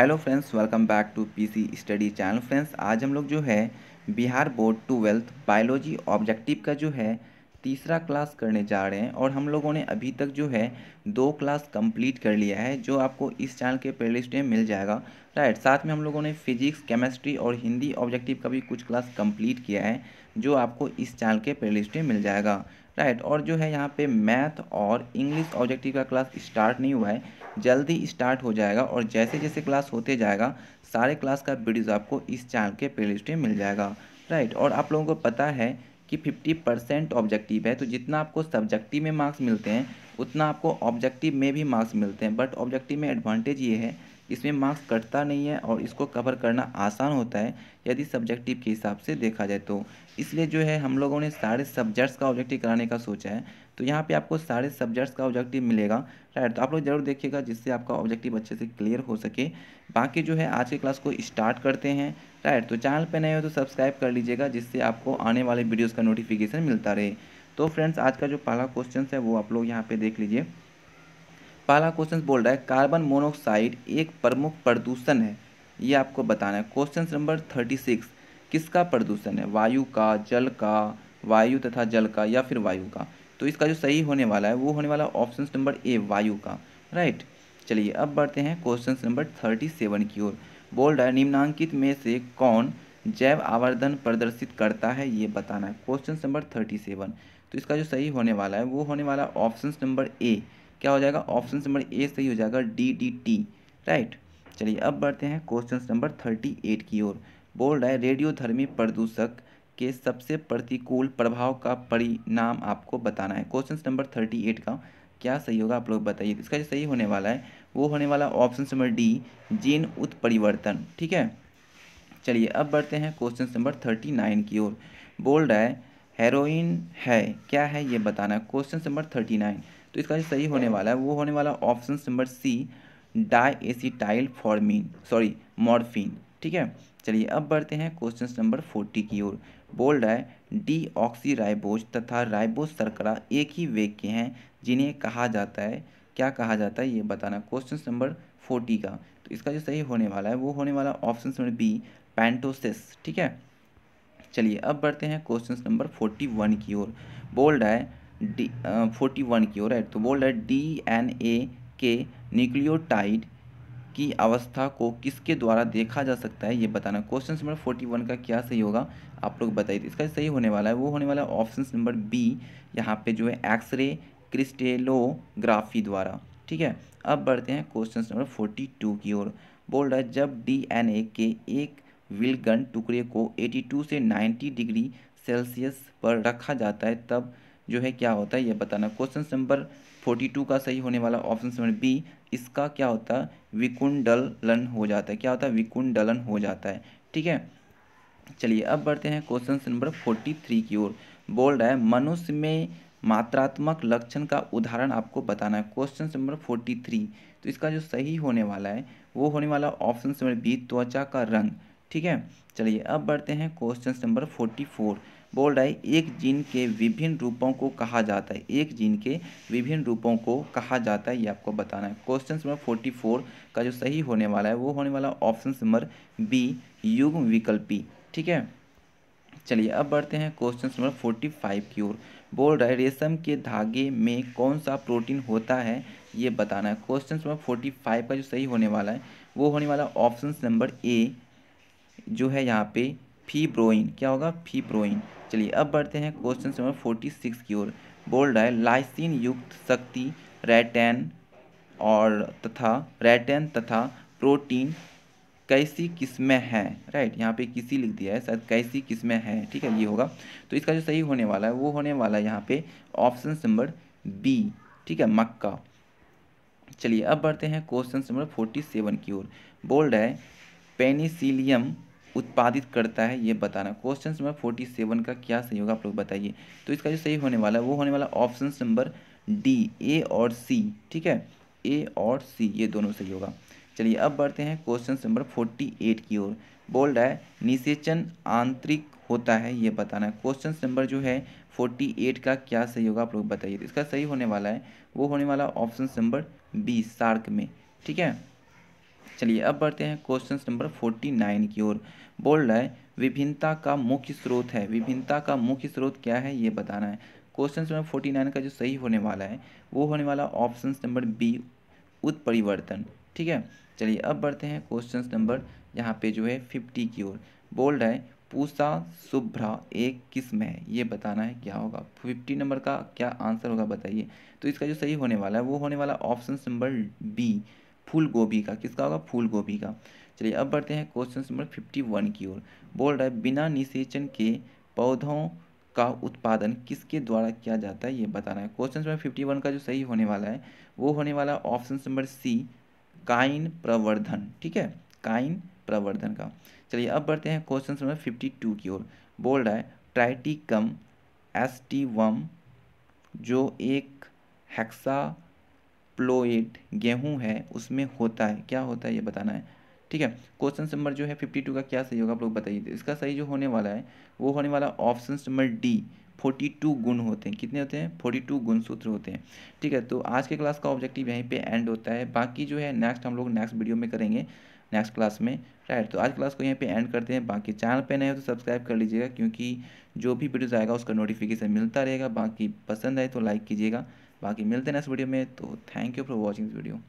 hello friends welcome back to PC study channel friends आज हम लोग जो है Bihar board twelfth biology objective का जो है तीसरा क्लास करने जा रहे हैं और हम लोगों ने अभी तक जो है दो क्लास कंप्लीट कर लिया है जो आपको इस चैनल के प्लेलिस्ट में मिल जाएगा राइट साथ में हम लोगों ने फिजिक्स केमेस्ट्री और हिंदी ऑब्जेक्टिव का भी कुछ क्लास कंप्लीट किया है जो आपको इस चैनल के प्लेलिस्ट में मिल जाएगा राइट और जो है यहाँ पे मैथ और इंग्लिश ऑब्जेक्टिव का क्लास स्टार्ट नहीं हुआ है जल्दी स्टार्ट हो जाएगा और जैसे जैसे क्लास होते जाएगा सारे क्लास का वीडियोज़ आपको इस चैनल के लिस्ट में मिल जाएगा राइट और आप लोगों को पता है कि फिफ्टी परसेंट ऑब्जेक्टिव है तो जितना आपको सब्जेक्टिव में मार्क्स मिलते हैं उतना आपको ऑब्जेक्टिव में भी मार्क्स मिलते हैं बट ऑब्जेक्टिव में एडवांटेज ये है इसमें मार्क्स कटता नहीं है और इसको कवर करना आसान होता है यदि सब्जेक्टिव के हिसाब से देखा जाए तो इसलिए जो है हम लोगों ने सारे सब्जेक्ट्स का ऑब्जेक्टिव कराने का सोचा है तो यहाँ पे आपको सारे सब्जेक्ट्स का ऑब्जेक्टिव मिलेगा राइट तो आप लोग जरूर देखिएगा जिससे आपका ऑब्जेक्टिव अच्छे से क्लियर हो सके बाकी जो है आज के क्लास को स्टार्ट करते हैं राइट तो चैनल पर नए हो तो सब्सक्राइब कर लीजिएगा जिससे आपको आने वाले वीडियोज़ का नोटिफिकेशन मिलता रहे तो फ्रेंड्स आज का जो पहला क्वेश्चन है वो आप लोग यहाँ पर देख लीजिए पहला क्वेश्चन बोल रहा है कार्बन मोनोऑक्साइड एक प्रमुख प्रदूषण है ये आपको बताना है क्वेश्चन नंबर थर्टी सिक्स किसका प्रदूषण है वायु का जल का वायु तथा जल का या फिर वायु का तो इसका जो सही होने वाला है वो होने वाला ऑप्शन नंबर ए वायु का राइट चलिए अब बढ़ते हैं क्वेश्चन नंबर थर्टी सेवन की ओर बोल रहा है निम्नांकित में से कौन जैव आवर्धन प्रदर्शित करता है ये बताना है क्वेश्चन नंबर थर्टी सेवन तो इसका जो सही होने वाला है वो होने वाला ऑप्शन नंबर ए क्या हो जाएगा ऑप्शन नंबर ए सही हो जाएगा डी डी टी राइट चलिए अब बढ़ते हैं क्वेश्चन नंबर थर्टी एट की ओर बोल रहा है रेडियोधर्मी प्रदूषक के सबसे प्रतिकूल प्रभाव का परिणाम आपको बताना है क्वेश्चन नंबर थर्टी एट का क्या सही होगा आप लोग बताइए इसका जो सही होने वाला है वो होने वाला ऑप्शन नंबर डी जीन उत्परिवर्तन ठीक है चलिए अब बढ़ते हैं क्वेश्चन नंबर थर्टी नाइन की ओर बोल रहा है हेरोइन है क्या है ये बताना है क्वेश्चन नंबर थर्टी नाइन तो इसका जो सही होने वाला है वो होने वाला option number C diacetyl formin sorry morphine ठीक है चलिए अब बढ़ते हैं क्वेश्चन नंबर फोर्टी की ओर बोल रहा है डी ऑक्सी राइबोज तथा राइबोज सरकरा एक ही वेग के हैं जिन्हें कहा जाता है क्या कहा जाता है ये बताना क्वेश्चन नंबर फोर्टी का तो इसका जो सही होने वाला है वो होने वाला ऑप्शन नंबर बी पैंटोसिस ठीक है चलिए अब बढ़ते हैं क्वेश्चन नंबर फोर्टी वन की ओर बोल रहा है डी फोर्टी वन की ओर राइट तो बोल रहा है डी एन ए के न्यूक्लियोटाइड की अवस्था को किसके द्वारा देखा जा सकता है ये बताना क्वेश्चन नंबर फोर्टी वन का क्या सही होगा आप लोग बताइए तो इसका सही होने वाला है वो होने वाला है ऑप्शन नंबर बी यहाँ पे जो है एक्सरे क्रिस्टेलोग्राफी द्वारा ठीक है अब बढ़ते हैं क्वेश्चन नंबर फोर्टी टू की ओर बोल रहा है जब डीएनए के एक विलगन टुकड़े को टू से नाइन्टी डिग्री सेल्सियस पर रखा जाता है तब जो है क्या होता है ये बताना क्वेश्चन नंबर फोर्टी टू का सही होने वाला ऑप्शन नंबर बी इसका क्या होता है विकुंडलन हो जाता है क्या होता है विकुंडलन हो जाता है ठीक है चलिए अब बढ़ते हैं क्वेश्चन नंबर फोर्टी थ्री की ओर बोल रहा है मनुष्य में मात्रात्मक लक्षण का उदाहरण आपको बताना है क्वेश्चन नंबर फोर्टी थ्री तो इसका जो सही होने वाला है वो होने वाला ऑप्शन नंबर बी त्वचा का रंग ठीक है चलिए अब बढ़ते हैं क्वेश्चन नंबर फोर्टी फोर बोल रहा है एक जीन के विभिन्न रूपों को कहा जाता है एक जीन के विभिन्न रूपों को कहा जाता है ये आपको बताना है क्वेश्चन नंबर फोर्टी फोर का जो सही होने वाला है वो होने वाला ऑप्शन नंबर बी युग्म विकल्पी ठीक है चलिए अब बढ़ते हैं क्वेश्चन नंबर फोर्टी फाइव की ओर बोल रहा है रेशम के धागे में कौन सा प्रोटीन होता है ये बताना है क्वेश्चन नंबर फोर्टी फाइव का जो सही होने वाला है वो होने वाला ऑप्शन नंबर ए जो है यहाँ पे फीब्रोइन क्या होगा फीब्रोइन चलिए अब बढ़ते हैं क्वेश्चन नंबर फोर्टी सिक्स की ओर बोल रहा है लाइसिन युक्त शक्ति रेटैन और तथा रेटैन तथा प्रोटीन कैसी किस्में हैं राइट यहाँ पे किसी लिख दिया है शायद कैसी किस्में हैं ठीक है ये होगा तो इसका जो सही होने वाला है वो होने वाला है यहाँ पे ऑप्शन नंबर बी ठीक है मक्का चलिए अब बढ़ते हैं क्वेश्चन नंबर फोर्टी सेवन की ओर बोल रहा है पेनिसिलियम उत्पादित करता है ये बताना क्वेश्चन नंबर फोर्टी सेवन का क्या सही होगा आप लोग बताइए तो इसका जो सही होने वाला है वो होने वाला ऑप्शन नंबर डी ए और सी ठीक है ए और सी ये दोनों सही होगा चलिए अब बढ़ते हैं क्वेश्चन नंबर फोर्टी एट की ओर बोल रहा है निषेचन आंतरिक होता है ये बताना है क्वेश्चन नंबर जो है फोर्टी एट का क्या सही होगा आप लोग बताइए तो इसका सही होने वाला है वो होने वाला ऑप्शन नंबर बी सार्क में ठीक है चलिए अब बढ़ते हैं क्वेश्चन नंबर फोर्टी नाइन की ओर बोल रहा है विभिन्नता का मुख्य स्रोत है विभिन्नता का मुख्य स्रोत क्या है ये बताना है क्वेश्चन नंबर फोर्टी नाइन का जो सही होने वाला है वो होने वाला ऑप्शन नंबर बी उत्परिवर्तन ठीक है चलिए अब बढ़ते हैं क्वेश्चन नंबर यहाँ पे जो है फिफ्टी की ओर बोल रहा है पूसा शुभ्रा एक किस्म है ये बताना है क्या होगा फिफ्टी नंबर का क्या आंसर होगा बताइए तो इसका जो सही होने वाला है वो होने वाला ऑप्शन नंबर बी फूल गोभी का किसका होगा फूल गोभी का चलिए अब बढ़ते हैं क्वेश्चन नंबर फिफ्टी वन की ओर बोल रहा है बिना निषेचन के पौधों का उत्पादन किसके द्वारा किया जाता है ये बताना है क्वेश्चन नंबर फिफ्टी वन का जो सही होने वाला है वो होने वाला है ऑप्शन नंबर सी काइन प्रवर्धन ठीक है काइन प्रवर्धन का चलिए अब बढ़ते हैं क्वेश्चन नंबर फिफ्टी टू की ओर बोल रहा है ट्राइटिकम वम जो एक हेक्सा प्लोइड गेहूँ है उसमें होता है क्या होता है ये बताना है ठीक है क्वेश्चन नंबर जो है फिफ्टी टू का क्या सही होगा आप लोग बताइए इसका सही जो होने वाला है वो होने वाला option number D forty two गुण होते हैं कितने होते हैं फोर्टी टू गुण सूत्र होते हैं ठीक है तो आज के क्लास का ऑब्जेक्टिव यहीं पे एंड होता है बाकी जो है नेक्स्ट हम लोग नेक्स्ट वीडियो में करेंगे नेक्स्ट क्लास में राइट तो आज क्लास को यहीं पे एंड करते हैं बाकी चैनल पे नए हो तो सब्सक्राइब कर लीजिएगा क्योंकि जो भी वीडियोज़ आएगा उसका नोटिफिकेशन मिलता रहेगा बाकी पसंद आए तो लाइक कीजिएगा बाकी मिलते हैं नेक्स्ट वीडियो में तो thank you for watching video